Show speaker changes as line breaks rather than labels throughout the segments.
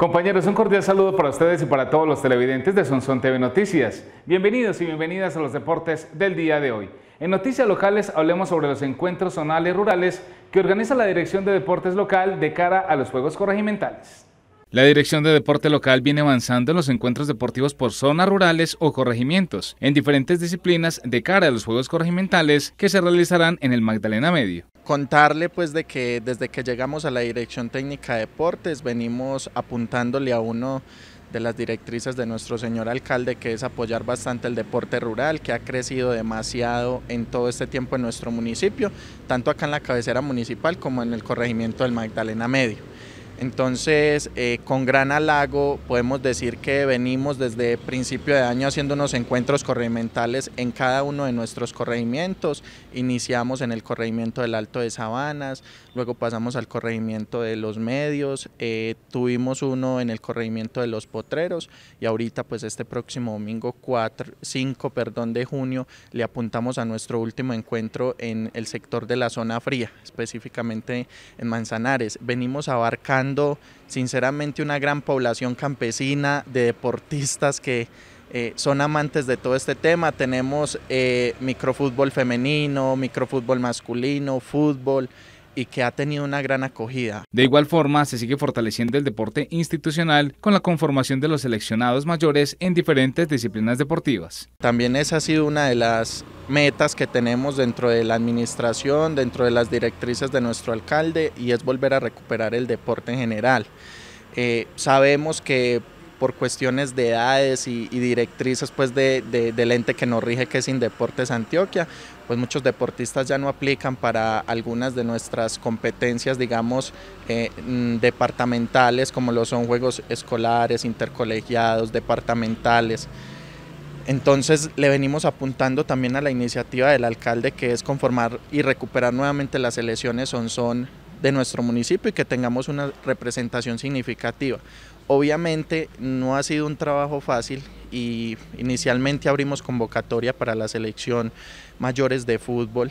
Compañeros, un cordial saludo para ustedes y para todos los televidentes de Sonson TV Noticias. Bienvenidos y bienvenidas a los deportes del día de hoy. En Noticias Locales hablemos sobre los encuentros zonales rurales que organiza la Dirección de Deportes Local de cara a los Juegos Corregimentales. La Dirección de Deporte Local viene avanzando en los encuentros deportivos por zonas rurales o corregimientos, en
diferentes disciplinas de cara a los Juegos Corregimentales que se realizarán en el Magdalena Medio. Contarle pues de que desde que llegamos a la Dirección Técnica de Deportes venimos apuntándole a uno de las directrices de nuestro señor alcalde, que es apoyar bastante el deporte rural, que ha crecido demasiado en todo este tiempo en nuestro municipio, tanto acá en la cabecera municipal como en el corregimiento del Magdalena Medio. Entonces, eh, con gran halago podemos decir que venimos desde principio de año haciendo unos encuentros corregimentales en cada uno de nuestros corregimientos. Iniciamos en el corregimiento del Alto de Sabanas, luego pasamos al corregimiento de los medios, eh, tuvimos uno en el corregimiento de los potreros y ahorita pues este próximo domingo 5 de junio le apuntamos a nuestro último encuentro en el sector de la zona fría, específicamente en Manzanares. Venimos abarcando sinceramente una gran población campesina de deportistas que eh, son amantes de todo este tema. Tenemos eh, microfútbol femenino, microfútbol masculino, fútbol, y que ha tenido una gran acogida.
De igual forma, se sigue fortaleciendo el deporte
institucional
con la conformación de los seleccionados mayores en
diferentes disciplinas
deportivas.
También esa ha sido una de las metas que tenemos dentro de la administración, dentro de las directrices de nuestro alcalde y es volver a recuperar el deporte en general. Eh, sabemos que por cuestiones de edades y, directrices pues del ente que nos rige que es Indeportes Antioquia, pues muchos deportistas ya no aplican para algunas de nuestras competencias, digamos, eh, mm, departamentales, como lo son juegos escolares, intercolegiados, departamentales. Entonces le venimos apuntando también a la iniciativa del alcalde que es conformar y recuperar nuevamente las elecciones son son de nuestro municipio y que tengamos una representación significativa. Obviamente no ha sido un trabajo fácil y inicialmente abrimos convocatoria para la selección mayores de fútbol.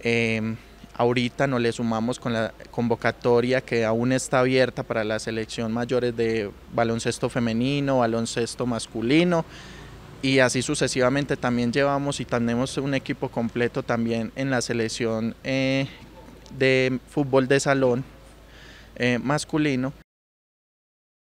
Em, ahorita no le sumamos con la convocatoria que aún está abierta para la selección mayores de baloncesto femenino, baloncesto masculino y así sucesivamente también llevamos y tenemos un equipo completo también en la selección eh, de fútbol de salón eh, masculino.